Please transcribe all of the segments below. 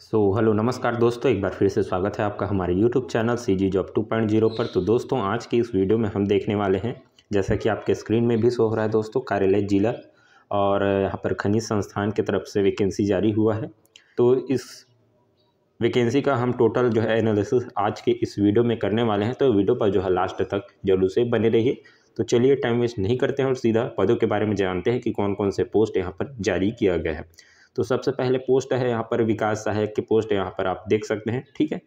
सो so, hello नमस्कार दोस्तों एक बार फिर से स्वागत है आपका हमारे YouTube channel C G job two point zero पर तो दोस्तों आज की इस वीडियो में हम देखने वाले हैं जैसा कि आपके स्क्रीन में भी शो हो रहा है दोस्तों कार्यालय जिला और यहाँ पर खनिज संस्थान की तरफ से वैकेंसी जारी हुआ है तो इस वैकेंसी का हम टोटल जो है एनालिसिस आज के इस वीडियो में करने वाले हैं तो वीडियो पर जो है लास्ट तक जरूर से बने रहिए तो चलिए टाइम वेस्ट नहीं करते हैं और सीधा पदों के बारे में जानते हैं कि कौन कौन से पोस्ट यहाँ पर जारी किया गया है तो सबसे पहले पोस्ट है यहाँ पर विकास सहायक की पोस्ट यहाँ पर आप देख सकते हैं ठीक है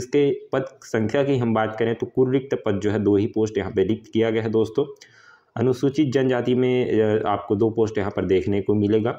इसके पद संख्या की हम बात करें तो कुल रिक्त पद जो है दो ही पोस्ट यहाँ पर रिक्त किया गया है दोस्तों अनुसूचित जनजाति में आपको दो पोस्ट यहाँ पर देखने को मिलेगा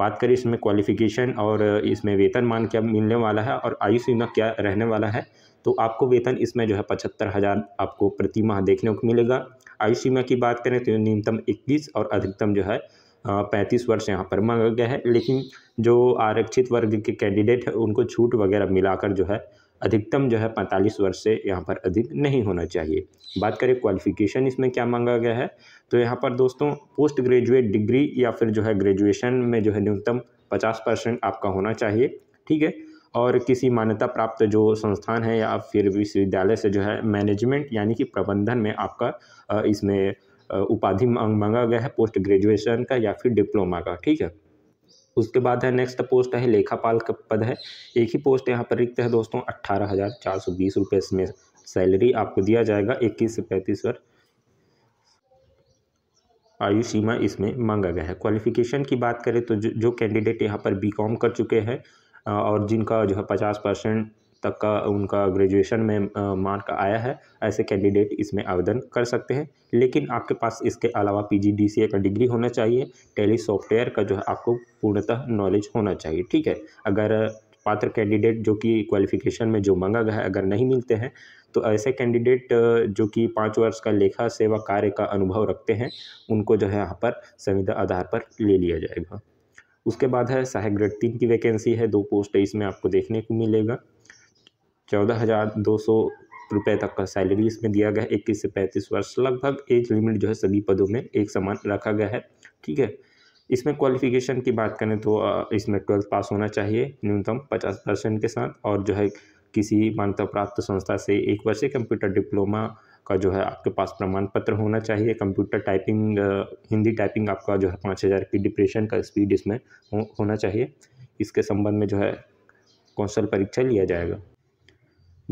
बात करें इसमें क्वालिफिकेशन और इसमें वेतन मान क्या मिलने वाला है और आयु सीमा क्या रहने वाला है तो आपको वेतन इसमें जो है पचहत्तर हज़ार आपको प्रति माह देखने को मिलेगा आयु सीमा की बात करें तो न्यूनतम इक्कीस और अधिकतम जो है पैंतीस वर्ष यहाँ पर मांगा गया है लेकिन जो आरक्षित वर्ग के कैंडिडेट हैं उनको छूट वगैरह मिलाकर जो है अधिकतम जो है पैंतालीस वर्ष से यहाँ पर अधिक नहीं होना चाहिए बात करें क्वालिफिकेशन इसमें क्या मांगा गया है तो यहाँ पर दोस्तों पोस्ट ग्रेजुएट डिग्री या फिर जो है ग्रेजुएशन में जो है न्यूनतम पचास परसेंट आपका होना चाहिए ठीक है और किसी मान्यता प्राप्त जो संस्थान है या फिर विश्वविद्यालय से जो है मैनेजमेंट यानी कि प्रबंधन में आपका इसमें उपाधि मांगा गया है पोस्ट ग्रेजुएशन का या फिर डिप्लोमा का ठीक है उसके बाद है नेक्स्ट पोस्ट है लेखापाल का पद है एक ही पोस्ट यहाँ पर रिक्त है दोस्तों अट्ठारह हज़ार चार सौ बीस रुपये इसमें सैलरी आपको दिया जाएगा इक्कीस से पैंतीस वर्ष आयु सीमा इसमें मांगा गया है क्वालिफिकेशन की बात करें तो जो, जो कैंडिडेट यहाँ पर बी कॉम कर चुके हैं और जिनका जो है पचास परसेंट तक का उनका ग्रेजुएशन में मार्क आया है ऐसे कैंडिडेट इसमें आवेदन कर सकते हैं लेकिन आपके पास इसके अलावा पीजीडीसीए का डिग्री होना चाहिए टेली सॉफ्टवेयर का जो है आपको पूर्णतः नॉलेज होना चाहिए ठीक है अगर पात्र कैंडिडेट जो कि क्वालिफिकेशन में जो मंगा गया है अगर नहीं मिलते हैं तो ऐसे कैंडिडेट जो कि पाँच वर्ष का लेखा सेवा कार्य का अनुभव रखते हैं उनको जो है यहाँ पर संविदा आधार पर ले लिया जाएगा उसके बाद है सहायक ग्रेड तीन की वैकेंसी है दो पोस्ट इसमें आपको देखने को मिलेगा चौदह हज़ार दो सौ रुपये तक का सैलरी इसमें दिया गया है इक्कीस से पैंतीस वर्ष लगभग एज लिमिट जो है सभी पदों में एक समान रखा गया है ठीक है इसमें क्वालिफ़िकेशन की बात करें तो इसमें ट्वेल्थ पास होना चाहिए न्यूनतम पचास परसेंट के साथ और जो है किसी मान्यता प्राप्त संस्था से एक वर्ष कंप्यूटर डिप्लोमा का जो है आपके पास प्रमाण पत्र होना चाहिए कंप्यूटर टाइपिंग हिंदी टाइपिंग आपका जो है पाँच हज़ार की डिप्रेशन का स्पीड इसमें हो, होना चाहिए इसके संबंध में जो है कौशल परीक्षा लिया जाएगा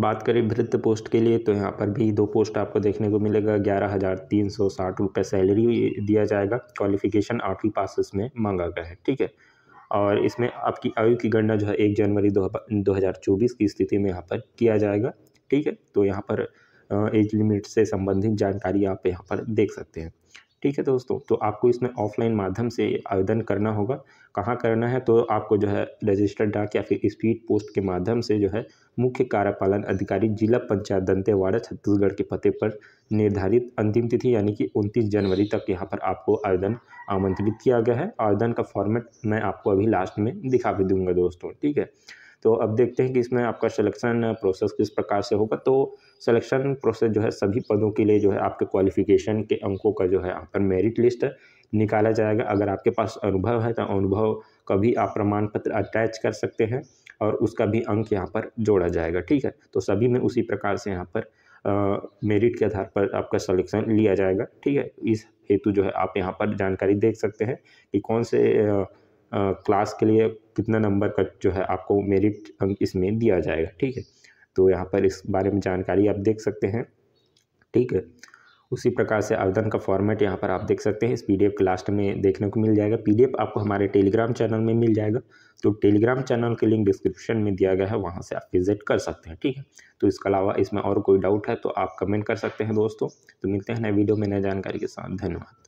बात करें वृत्त पोस्ट के लिए तो यहाँ पर भी दो पोस्ट आपको देखने को मिलेगा ग्यारह हज़ार तीन सौ साठ रुपये सैलरी दिया जाएगा क्वालिफिकेशन आठवीं पास में मांगा गया है ठीक है और इसमें आपकी आयु की गणना जो है एक जनवरी दो हज़ार चौबीस की स्थिति में यहाँ पर किया जाएगा ठीक है तो यहाँ पर एज लिमिट से संबंधित जानकारी आप यहाँ पर देख सकते हैं ठीक है दोस्तों तो आपको इसमें ऑफलाइन माध्यम से आवेदन करना होगा कहाँ करना है तो आपको जो है रजिस्टर्ड डाक या फिर स्पीड पोस्ट के माध्यम से जो है मुख्य कार्यपालन अधिकारी जिला पंचायत दंतेवाड़ा छत्तीसगढ़ के पते पर निर्धारित अंतिम तिथि यानी कि 29 जनवरी तक यहाँ पर आपको आवेदन आमंत्रित किया गया है आवेदन का फॉर्मेट मैं आपको अभी लास्ट में दिखा भी दूंगा दोस्तों ठीक है तो अब देखते हैं कि इसमें आपका सिलेक्शन प्रोसेस किस प्रकार से होगा तो सिलेक्शन प्रोसेस जो है सभी पदों के लिए जो है आपके क्वालिफिकेशन के अंकों का जो है यहाँ पर मेरिट लिस्ट निकाला जाएगा अगर आपके पास अनुभव है तो अनुभव का भी आप प्रमाण पत्र अटैच कर सकते हैं और उसका भी अंक यहाँ पर जोड़ा जाएगा ठीक है तो सभी में उसी प्रकार से यहाँ पर मेरिट के आधार पर आपका सलेक्शन लिया जाएगा ठीक है इस हेतु जो है आप यहाँ पर जानकारी देख सकते हैं कि कौन से आ, क्लास के लिए कितना नंबर का जो है आपको मेरिट अंक इसमें दिया जाएगा ठीक है तो यहाँ पर इस बारे में जानकारी आप देख सकते हैं ठीक है उसी प्रकार से आवेदन का फॉर्मेट यहाँ पर आप देख सकते हैं इस पी के लास्ट में देखने को मिल जाएगा पी आपको हमारे टेलीग्राम चैनल में मिल जाएगा तो टेलीग्राम चैनल के लिंक डिस्क्रिप्शन में दिया गया है वहाँ से आप विजिट कर सकते हैं ठीक है तो इसके अलावा इसमें और कोई डाउट है तो आप कमेंट कर सकते हैं दोस्तों तो मिलते हैं नए वीडियो में नए जानकारी के साथ धन्यवाद